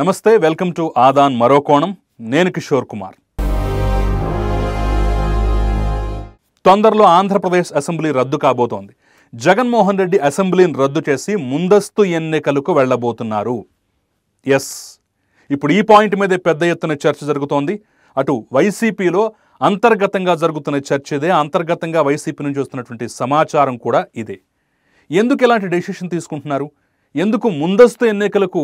నమస్తే welcome to ఆదాన్ మరో కోణం నేను కిషోర్ కుమార్ తొందరలో ఆంధ్రప్రదేశ్ అసెంబ్లీ రద్దు కాబోతోంది జగన్మోహన్ రెడ్డి అసెంబ్లీని రద్దు చేసి ముందస్తు ఎన్నికలకు వెళ్ళబోతున్నారు ఎస్ ఇప్పుడు ఈ పాయింట్ మీదే పెద్ద ఎత్తున చర్చ జరుగుతోంది అటు వైసీపీలో అంతర్గతంగా జరుగుతున్న చర్చ ఇదే అంతర్గతంగా వైసీపీ నుంచి వస్తున్నటువంటి సమాచారం కూడా ఇదే ఎందుకు ఇలాంటి డెసిషన్ తీసుకుంటున్నారు ఎందుకు ముందస్తు ఎన్నికలకు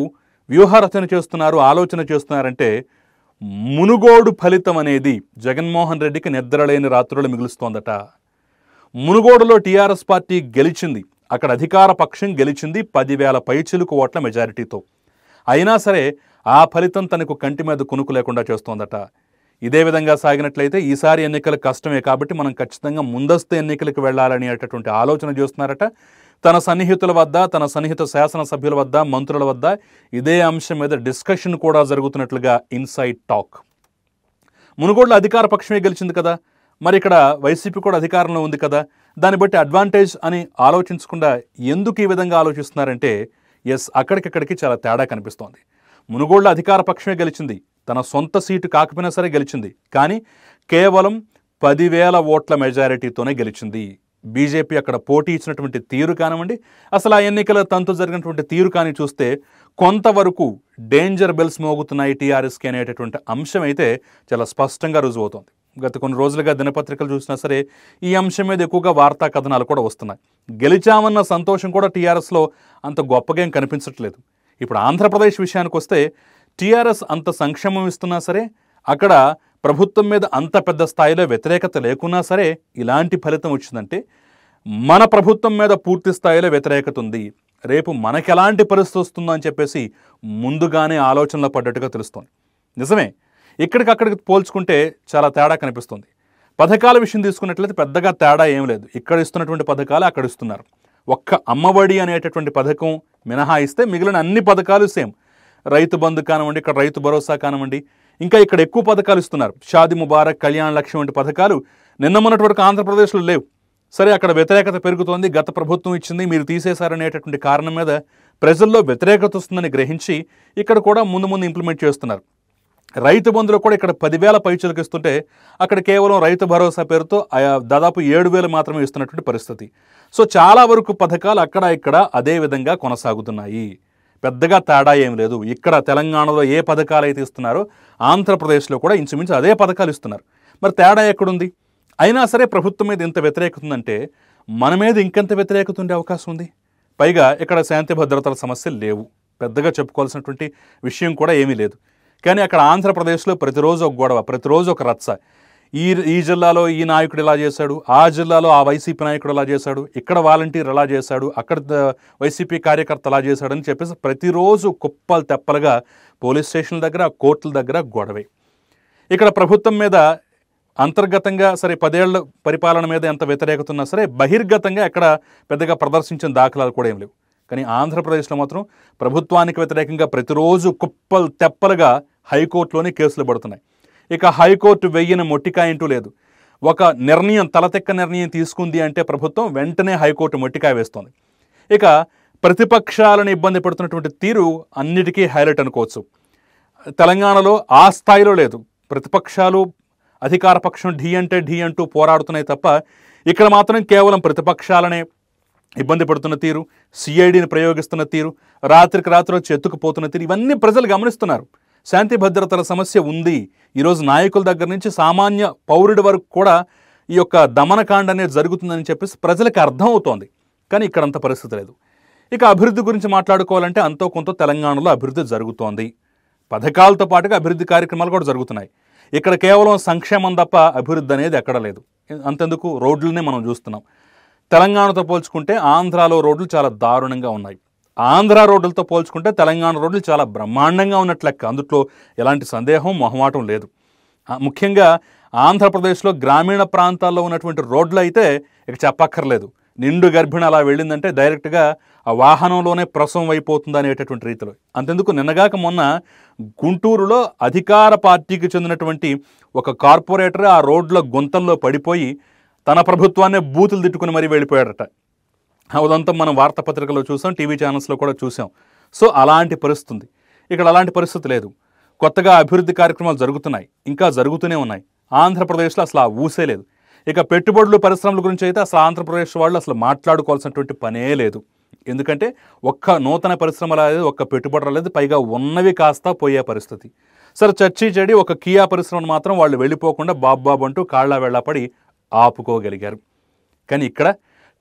వ్యూహరచన చేస్తున్నారు ఆలోచన చేస్తున్నారంటే మునుగోడు ఫలితం అనేది జగన్మోహన్ రెడ్డికి నిద్రలేని రాత్రులు మిగులుస్తోందట మునుగోడులో టీఆర్ఎస్ పార్టీ గెలిచింది అక్కడ అధికార పక్షం గెలిచింది పదివేల పైచిలుకు ఓట్ల మెజారిటీతో అయినా సరే ఆ ఫలితం తనకు కంటి మీద కునుకు లేకుండా చేస్తోందట ఇదే విధంగా సాగినట్లయితే ఈసారి ఎన్నికలు కష్టమే కాబట్టి మనం ఖచ్చితంగా ముందస్తు ఎన్నికలకు వెళ్ళాలనేటటువంటి ఆలోచన చేస్తున్నారట తన సన్నిహితుల వద్ద తన సన్నిహిత శాసనసభ్యుల వద్ద మంత్రుల వద్ద ఇదే అంశం మీద డిస్కషన్ కూడా జరుగుతున్నట్లుగా ఇన్సైడ్ టాక్ మునుగోడులో అధికార పక్షమే గెలిచింది కదా మరి ఇక్కడ వైసీపీ కూడా అధికారంలో ఉంది కదా దాన్ని బట్టి అడ్వాంటేజ్ అని ఆలోచించకుండా ఎందుకు ఈ విధంగా ఆలోచిస్తున్నారంటే ఎస్ అక్కడికక్కడికి చాలా తేడా కనిపిస్తోంది మునుగోడులో అధికార పక్షమే గెలిచింది తన సొంత సీటు కాకపోయినా సరే గెలిచింది కానీ కేవలం పదివేల ఓట్ల మెజారిటీతోనే గెలిచింది బీజేపీ అక్కడ పోటీ ఇచ్చినటువంటి తీరు కానివ్వండి అసలు ఆ ఎన్నికల తంతు జరిగినటువంటి తీరు కానీ చూస్తే కొంతవరకు డేంజర్ బెల్స్ మోగుతున్నాయి టీఆర్ఎస్కి అనేటటువంటి అంశం అయితే చాలా స్పష్టంగా రుజువవుతోంది గత కొన్ని రోజులుగా దినపత్రికలు చూసినా సరే ఈ అంశం మీద ఎక్కువగా వార్తా కథనాలు కూడా వస్తున్నాయి గెలిచామన్న సంతోషం కూడా టీఆర్ఎస్లో అంత గొప్పగా ఏం కనిపించట్లేదు ఇప్పుడు ఆంధ్రప్రదేశ్ విషయానికి వస్తే టీఆర్ఎస్ అంత సంక్షేమం ఇస్తున్నా సరే అక్కడ ప్రభుత్వం మీద అంత పెద్ద స్థాయిలో వ్యతిరేకత లేకున్నా సరే ఇలాంటి ఫలితం వచ్చిందంటే మన ప్రభుత్వం మీద పూర్తి స్థాయిలో వ్యతిరేకత ఉంది రేపు మనకెలాంటి పరిస్థితి వస్తుందో అని చెప్పేసి ముందుగానే ఆలోచనలో పడ్డట్టుగా తెలుస్తోంది నిజమే ఇక్కడికక్కడికి పోల్చుకుంటే చాలా తేడా కనిపిస్తుంది పథకాల విషయం తీసుకున్నట్లయితే పెద్దగా తేడా ఏం లేదు ఇక్కడ ఇస్తున్నటువంటి పథకాలు అక్కడ ఇస్తున్నారు ఒక్క అమ్మఒడి అనేటటువంటి పథకం మినహాయిస్తే మిగిలిన అన్ని పథకాలు సేమ్ రైతు బంధు కానివ్వండి ఇక్కడ రైతు భరోసా కానివ్వండి ఇంకా ఇక్కడ ఎక్కువ పథకాలు ఇస్తున్నారు షాది ముబారక్ కళ్యాణ లక్ష్యం వంటి పథకాలు నిన్న మొన్నటి వరకు ఆంధ్రప్రదేశ్లో లేవు సరే అక్కడ వ్యతిరేకత పెరుగుతోంది గత ప్రభుత్వం ఇచ్చింది మీరు తీసేశారనేటటువంటి కారణం మీద ప్రజల్లో వ్యతిరేకత వస్తుందని గ్రహించి ఇక్కడ కూడా ముందు ముందు ఇంప్లిమెంట్ చేస్తున్నారు రైతు బంధులకు కూడా ఇక్కడ పదివేల పైచలకు ఇస్తుంటే అక్కడ కేవలం రైతు భరోసా పేరుతో దాదాపు ఏడు వేలు మాత్రమే ఇస్తున్నటువంటి పరిస్థితి సో చాలా వరకు పథకాలు అక్కడ ఇక్కడ అదే విధంగా కొనసాగుతున్నాయి పెద్దగా తేడా ఏం లేదు ఇక్కడ తెలంగాణలో ఏ పథకాలు అయితే ఇస్తున్నారో ఆంధ్రప్రదేశ్లో కూడా ఇంచుమించు అదే పథకాలు ఇస్తున్నారు మరి తేడా ఎక్కడుంది అయినా సరే ప్రభుత్వం మీద ఇంత వ్యతిరేకత ఉందంటే మన మీద ఇంకెంత వ్యతిరేకత ఉండే అవకాశం ఉంది పైగా ఇక్కడ శాంతి భద్రతల సమస్యలు లేవు పెద్దగా చెప్పుకోవాల్సినటువంటి విషయం కూడా ఏమీ లేదు కానీ అక్కడ ఆంధ్రప్రదేశ్లో ప్రతిరోజు ఒక గొడవ ప్రతిరోజు ఒక రచ్చ ఈ ఈ జిల్లాలో ఈ నాయకుడు ఇలా చేశాడు ఆ జిల్లాలో ఆ వైసీపీ నాయకుడు ఇలా చేశాడు ఇక్కడ వాలంటీర్ ఎలా చేశాడు అక్కడ వైసీపీ కార్యకర్త అలా చేశాడని చెప్పేసి ప్రతిరోజు కుప్పలు తెప్పలుగా పోలీస్ స్టేషన్ల దగ్గర కోర్టుల దగ్గర గొడవే ఇక్కడ ప్రభుత్వం మీద అంతర్గతంగా సరే పదేళ్ల పరిపాలన మీద ఎంత వ్యతిరేకత ఉన్నా సరే బహిర్గతంగా ఎక్కడ పెద్దగా ప్రదర్శించిన దాఖలాలు కూడా ఏం లేవు కానీ ఆంధ్రప్రదేశ్లో మాత్రం ప్రభుత్వానికి వ్యతిరేకంగా ప్రతిరోజు కుప్పలు తెప్పలుగా హైకోర్టులోనే కేసులు పడుతున్నాయి ఇక హైకోర్టు వెయ్యిన మొట్టికాయ ఏంటూ లేదు ఒక నిర్ణయం తలతెక్క నిర్ణయం తీసుకుంది అంటే ప్రభుత్వం వెంటనే హైకోర్టు మొట్టికాయ వేస్తుంది ఇక ప్రతిపక్షాలను ఇబ్బంది పడుతున్నటువంటి తీరు అన్నిటికీ హైలైట్ అనుకోవచ్చు తెలంగాణలో ఆ స్థాయిలో లేదు ప్రతిపక్షాలు అధికార పక్షం ఢీ అంటే ఢీ అంటూ పోరాడుతున్నాయి తప్ప ఇక్కడ మాత్రం కేవలం ప్రతిపక్షాలనే ఇబ్బంది పడుతున్న తీరు సిఐడిని ప్రయోగిస్తున్న తీరు రాత్రికి రాత్రి వచ్చి ఎత్తుకుపోతున్న తీరు ఇవన్నీ ప్రజలు గమనిస్తున్నారు శాంతి భద్రతల సమస్య ఉంది ఈరోజు నాయకుల దగ్గర నుంచి సామాన్య పౌరుడి వరకు కూడా ఈ యొక్క దమనకాండ అనేది జరుగుతుందని చెప్పేసి ప్రజలకు అర్థం అవుతోంది కానీ ఇక్కడంత పరిస్థితి లేదు ఇక అభివృద్ధి గురించి మాట్లాడుకోవాలంటే అంతో కొంత తెలంగాణలో అభివృద్ధి జరుగుతోంది పథకాలతో పాటుగా అభివృద్ధి కార్యక్రమాలు కూడా జరుగుతున్నాయి ఇక్కడ కేవలం సంక్షేమం తప్ప అభివృద్ధి అనేది ఎక్కడ లేదు అంతెందుకు రోడ్లనే మనం చూస్తున్నాం తెలంగాణతో పోల్చుకుంటే ఆంధ్రాలో రోడ్లు చాలా దారుణంగా ఉన్నాయి ఆంధ్ర రోడ్లతో పోల్చుకుంటే తెలంగాణ రోడ్లు చాలా బ్రహ్మాండంగా ఉన్నట్ల అందుట్లో ఎలాంటి సందేహం మొహమాటం లేదు ముఖ్యంగా ఆంధ్రప్రదేశ్లో గ్రామీణ ప్రాంతాల్లో ఉన్నటువంటి రోడ్లు అయితే ఇక చెప్పక్కర్లేదు నిండు గర్భిణి అలా వెళ్ళిందంటే డైరెక్ట్గా ఆ వాహనంలోనే ప్రసవం అయిపోతుంది అనేటటువంటి రీతిలో అంతెందుకు నిన్నగాక మొన్న గుంటూరులో అధికార పార్టీకి చెందినటువంటి ఒక కార్పొరేటర్ ఆ రోడ్ల గుంతంలో పడిపోయి తన ప్రభుత్వాన్నే బూతులు తిట్టుకుని మరీ వెళ్ళిపోయాడట అదంతా మనం వార్తాపత్రికలో చూసాం టీవీ ఛానల్స్లో కూడా చూసాం సో అలాంటి పరిస్థితి ఉంది ఇక్కడ అలాంటి పరిస్థితి లేదు కొత్తగా అభివృద్ధి కార్యక్రమాలు జరుగుతున్నాయి ఇంకా జరుగుతూనే ఉన్నాయి ఆంధ్రప్రదేశ్లో అసలు ఆ ఊసే లేదు ఇక పెట్టుబడులు పరిశ్రమల గురించి అయితే అసలు ఆంధ్రప్రదేశ్ వాళ్ళు అసలు మాట్లాడుకోవాల్సినటువంటి పనే లేదు ఎందుకంటే ఒక్క నూతన పరిశ్రమ రాలేదు ఒక్క పెట్టుబడి రాలేదు పైగా ఉన్నవి కాస్త పోయే పరిస్థితి సరే చర్చి చెడి ఒక కియా పరిశ్రమను మాత్రం వాళ్ళు వెళ్ళిపోకుండా బాబ్బాబు అంటూ కాళ్ళ వెళ్ళపడి ఆపుకోగలిగారు కానీ ఇక్కడ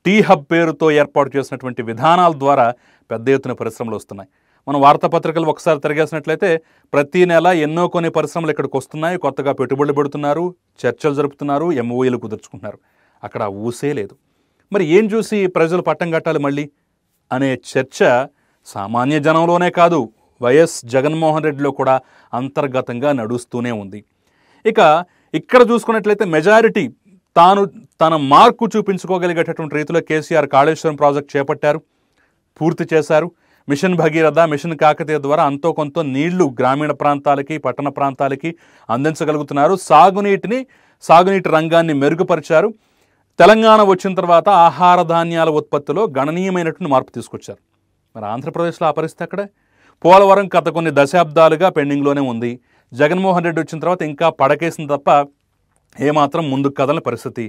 టీ హబ్ పేరుతో ఏర్పాటు చేసినటువంటి విధానాల ద్వారా పెద్ద ఎత్తున పరిశ్రమలు వస్తున్నాయి మనం వార్తాపత్రికలు ఒకసారి తిరిగేసినట్లయితే ప్రతీ నెల ఎన్నో కొన్ని పరిశ్రమలు ఇక్కడికి వస్తున్నాయి కొత్తగా పెట్టుబడులు పెడుతున్నారు చర్చలు జరుపుతున్నారు ఎంఓఏలు కుదుర్చుకుంటున్నారు అక్కడ ఊసే లేదు మరి ఏం చూసి ప్రజలు పట్టం కట్టాలి మళ్ళీ అనే చర్చ సామాన్య జనంలోనే కాదు వైఎస్ జగన్మోహన్ రెడ్డిలో కూడా అంతర్గతంగా నడుస్తూనే ఉంది ఇక ఇక్కడ చూసుకున్నట్లయితే మెజారిటీ తాను తన మార్కు చూపించుకోగలిగేటటువంటి రీతిలో కేసీఆర్ కాళేశ్వరం ప్రాజెక్ట్ చేపట్టారు పూర్తి చేశారు మిషన్ భగీరథ మిషన్ కాకతీయ ద్వారా అంతో కొంత నీళ్లు గ్రామీణ ప్రాంతాలకి పట్టణ ప్రాంతాలకి అందించగలుగుతున్నారు సాగునీటిని సాగునీటి రంగాన్ని మెరుగుపరిచారు తెలంగాణ వచ్చిన తర్వాత ఆహార ధాన్యాల ఉత్పత్తిలో గణనీయమైనటువంటి మార్పు తీసుకొచ్చారు మరి ఆంధ్రప్రదేశ్లో ఆ పరిస్థితి అక్కడే పోలవరం గత కొన్ని దశాబ్దాలుగా పెండింగ్లోనే ఉంది జగన్మోహన్ రెడ్డి వచ్చిన తర్వాత ఇంకా పడకేసింది తప్ప ఏమాత్రం ముందుకు కదలని పరిస్థితి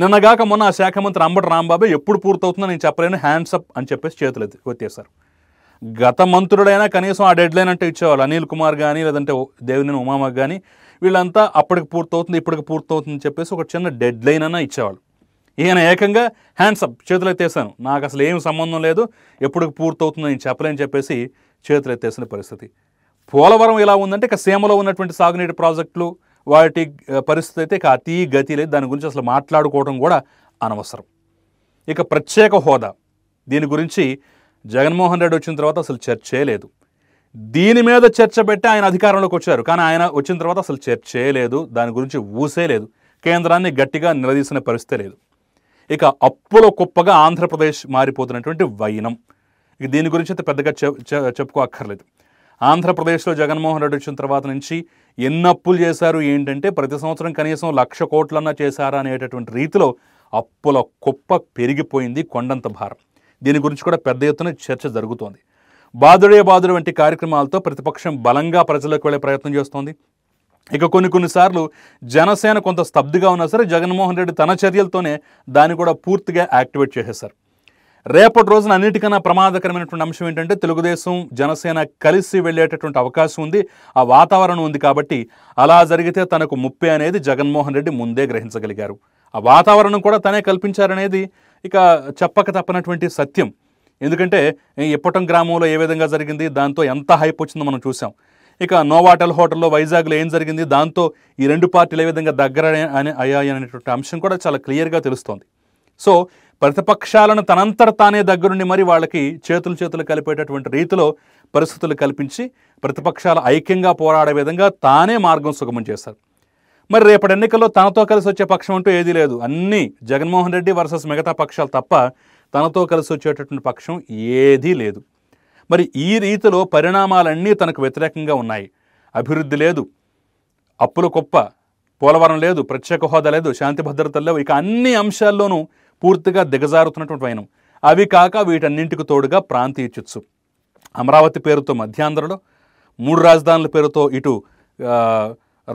నిన్నగాక మొన్న ఆ శాఖ మంత్రి అంబటి రాంబాబు ఎప్పుడు పూర్తవుతుందో నేను చెప్పలేను హ్యాండ్సప్ అని చెప్పేసి చేతులు ఎత్తేశారు గత మంత్రుడైనా కనీసం ఆ డెడ్ లైన్ అంటే ఇచ్చేవాళ్ళు అనిల్ కుమార్ కానీ లేదంటే దేవినేని ఉమామా కానీ వీళ్ళంతా అప్పటికి పూర్తవుతుంది ఇప్పటికి పూర్తవుతుందని చెప్పేసి ఒక చిన్న డెడ్ లైన్ అన్న ఇచ్చేవాళ్ళు ఈయన ఏకంగా హ్యాండ్సప్ చేతులు ఎత్తేసాను నాకు అసలు ఏం సంబంధం లేదు ఎప్పుడు పూర్తవుతుందో నేను చెప్పలేని చెప్పేసి చేతులు ఎత్తేసిన పరిస్థితి పోలవరం ఎలా ఉందంటే ఇక సీమలో ఉన్నటువంటి సాగునీటి ప్రాజెక్టులు వాటి పరిస్థితి అయితే ఇక అతి గతి లేదు దాని గురించి అసలు మాట్లాడుకోవడం కూడా అనవసరం ఇక ప్రత్యేక హోదా దీని గురించి జగన్మోహన్ రెడ్డి వచ్చిన తర్వాత అసలు చర్చే లేదు దీని మీద చర్చ పెట్టి ఆయన అధికారంలోకి వచ్చారు కానీ ఆయన వచ్చిన తర్వాత అసలు చర్చే లేదు దాని గురించి ఊసే లేదు కేంద్రాన్ని గట్టిగా నిలదీసిన పరిస్థితి లేదు ఇక అప్పుల కుప్పగా ఆంధ్రప్రదేశ్ మారిపోతున్నటువంటి వైనం ఇక దీని గురించి అయితే పెద్దగా చెప్పుకో అక్కర్లేదు ఆంధ్రప్రదేశ్లో జగన్మోహన్ రెడ్డి వచ్చిన తర్వాత నుంచి ఎన్ని అప్పులు చేశారు ఏంటంటే ప్రతి సంవత్సరం కనీసం లక్ష కోట్లన్నా చేశారా అనేటటువంటి రీతిలో అప్పుల కుప్ప పెరిగిపోయింది కొండంత భారం దీని గురించి కూడా పెద్ద ఎత్తున చర్చ జరుగుతోంది బాదుడే బాదుడు వంటి కార్యక్రమాలతో ప్రతిపక్షం బలంగా ప్రజలకు వెళ్ళే ప్రయత్నం చేస్తోంది ఇక కొన్ని కొన్నిసార్లు జనసేన కొంత స్తబ్దిగా ఉన్నా సరే జగన్మోహన్ రెడ్డి తన చర్యలతోనే దాన్ని కూడా పూర్తిగా యాక్టివేట్ చేసేశారు రేపటి రోజున అన్నిటికన్నా ప్రమాదకరమైనటువంటి అంశం ఏంటంటే తెలుగుదేశం జనసేన కలిసి వెళ్ళేటటువంటి అవకాశం ఉంది ఆ వాతావరణం ఉంది కాబట్టి అలా జరిగితే తనకు ముప్పే అనేది జగన్మోహన్ రెడ్డి ముందే గ్రహించగలిగారు ఆ వాతావరణం కూడా తనే కల్పించారనేది ఇక చెప్పక తప్పనటువంటి సత్యం ఎందుకంటే ఇప్పటం గ్రామంలో ఏ విధంగా జరిగింది దాంతో ఎంత హైప్ వచ్చిందో మనం చూసాం ఇక నోవాటల్ హోటల్లో వైజాగ్లో ఏం జరిగింది దాంతో ఈ రెండు పార్టీలు ఏ విధంగా దగ్గర అని అయ్యాయి అనేటువంటి అంశం కూడా చాలా క్లియర్గా తెలుస్తోంది సో ప్రతిపక్షాలను తనంతట తానే దగ్గరుండి మరి వాళ్ళకి చేతులు చేతులు కలిపేటటువంటి రీతిలో పరిస్థితులు కల్పించి ప్రతిపక్షాలు ఐక్యంగా పోరాడే విధంగా తానే మార్గం సుగమం చేశారు మరి రేపటి ఎన్నికల్లో తనతో కలిసి వచ్చే పక్షం అంటూ ఏదీ లేదు అన్నీ జగన్మోహన్ రెడ్డి వర్సెస్ మిగతా పక్షాలు తప్ప తనతో కలిసి వచ్చేటటువంటి పక్షం ఏదీ లేదు మరి ఈ రీతిలో పరిణామాలన్నీ తనకు వ్యతిరేకంగా ఉన్నాయి అభివృద్ధి లేదు అప్పుల కుప్ప పోలవరం లేదు ప్రత్యేక హోదా లేదు శాంతి భద్రతలు లేవు ఇక అన్ని అంశాల్లోనూ పూర్తిగా దిగజారుతున్నటువంటి వైనం అవి కాక వీటన్నింటికి తోడుగా ప్రాంతీయ చిత్సు అమరావతి పేరుతో మధ్యాంధ్రలో మూడు రాజధానుల పేరుతో ఇటు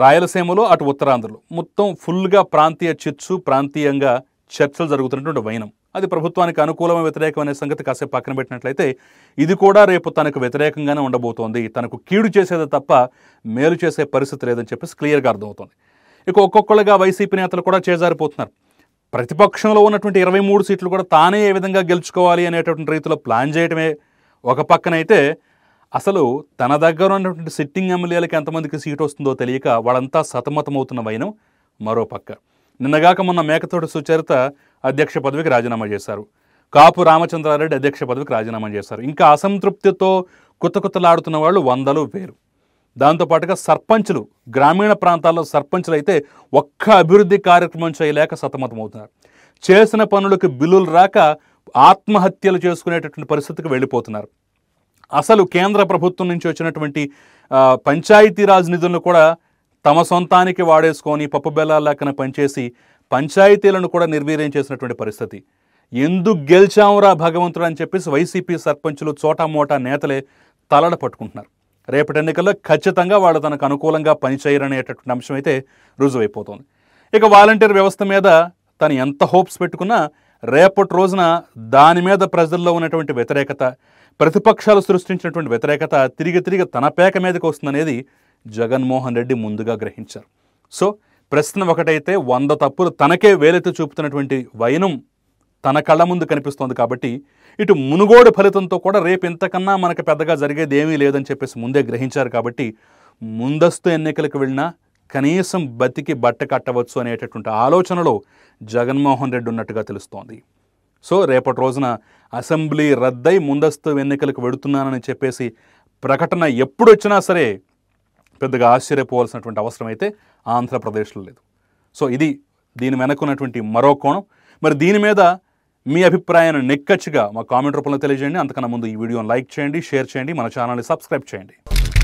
రాయలసీమలో అటు ఉత్తరాంధ్రలో మొత్తం ఫుల్గా ప్రాంతీయ చిత్సు ప్రాంతీయంగా చర్చలు జరుగుతున్నటువంటి వైనం అది ప్రభుత్వానికి అనుకూలమ వ్యతిరేకమనే సంగతి కాసేపు పక్కన పెట్టినట్లయితే ఇది కూడా రేపు తనకు వ్యతిరేకంగానే ఉండబోతోంది తనకు కీడు చేసేది తప్ప మేలు చేసే పరిస్థితి లేదని చెప్పేసి క్లియర్గా అర్థమవుతుంది ఇక ఒక్కొక్కళ్ళుగా వైసీపీ నేతలు కూడా చేజారిపోతున్నారు ప్రతిపక్షంలో ఉన్నటువంటి ఇరవై మూడు సీట్లు కూడా తానే ఏ విధంగా గెలుచుకోవాలి అనేటువంటి రీతిలో ప్లాన్ చేయడమే ఒక పక్కనైతే అసలు తన దగ్గర ఉన్నటువంటి సిట్టింగ్ ఎమ్మెల్యేలకు ఎంతమందికి సీటు వస్తుందో తెలియక వాళ్ళంతా సతమతమవుతున్న వైనం మరో పక్క నిన్నగాక మొన్న మేకతోటి సుచరిత అధ్యక్ష పదవికి రాజీనామా చేశారు కాపు రామచంద్రారెడ్డి అధ్యక్ష పదవికి రాజీనామా చేశారు ఇంకా అసంతృప్తితో కుతలాడుతున్న వాళ్ళు వందలు వేరు దాంతోపాటుగా సర్పంచులు గ్రామీణ ప్రాంతాల్లో సర్పంచులు అయితే ఒక్క అభివృద్ధి కార్యక్రమం చేయలేక సతమతమవుతున్నారు చేసిన పనులకు బిల్లులు రాక ఆత్మహత్యలు చేసుకునేటటువంటి పరిస్థితికి వెళ్ళిపోతున్నారు అసలు కేంద్ర ప్రభుత్వం నుంచి వచ్చినటువంటి పంచాయతీరాజ్ నిధులను కూడా తమ సొంతానికి వాడేసుకొని పప్పు బెల్లాల లెక్కన పనిచేసి పంచాయతీలను కూడా నిర్వీర్యం చేసినటువంటి పరిస్థితి ఎందుకు గెలిచాంరా భగవంతుడు అని చెప్పేసి వైసీపీ సర్పంచులు చోటామోటా నేతలే తలడ పట్టుకుంటున్నారు రేపటి ఎన్నికల్లో ఖచ్చితంగా వాళ్ళు తనకు అనుకూలంగా పనిచేయరనేటటువంటి అంశం అయితే రుజువైపోతుంది ఇక వాలంటీర్ వ్యవస్థ మీద తను ఎంత హోప్స్ పెట్టుకున్నా రేపటి రోజున దాని మీద ప్రజల్లో ఉన్నటువంటి వ్యతిరేకత ప్రతిపక్షాలు సృష్టించినటువంటి వ్యతిరేకత తిరిగి తిరిగి తన పేక మీదకి వస్తుందనేది జగన్మోహన్ రెడ్డి ముందుగా గ్రహించారు సో ప్రశ్న ఒకటైతే వంద తప్పులు తనకే వేలెత్తి చూపుతున్నటువంటి వైనం తన కళ్ళ ముందు కనిపిస్తోంది కాబట్టి ఇటు మునుగోడు ఫలితంతో కూడా రేపు ఇంతకన్నా మనకు పెద్దగా జరిగేది ఏమీ లేదని చెప్పేసి ముందే గ్రహించారు కాబట్టి ముందస్తు ఎన్నికలకు వెళ్ళినా కనీసం బతికి బట్ట కట్టవచ్చు అనేటటువంటి ఆలోచనలో జగన్మోహన్ రెడ్డి ఉన్నట్టుగా తెలుస్తోంది సో రేపటి రోజున అసెంబ్లీ రద్దై ముందస్తు ఎన్నికలకు వెడుతున్నానని చెప్పేసి ప్రకటన ఎప్పుడు వచ్చినా సరే పెద్దగా ఆశ్చర్యపోవాల్సినటువంటి అవసరం అయితే ఆంధ్రప్రదేశ్లో లేదు సో ఇది దీని వెనక్కున్నటువంటి మరో కోణం మరి దీని మీద మీ అభిప్రాయాన్ని నెక్కచ్చిగా మా కామెంట్ రూపంలో తెలియజేయండి అంతకన్నా ముందు ఈ వీడియోని లైక్ చేయండి షేర్ చేయండి మన ఛానల్ని సబ్స్క్రైబ్ చేయండి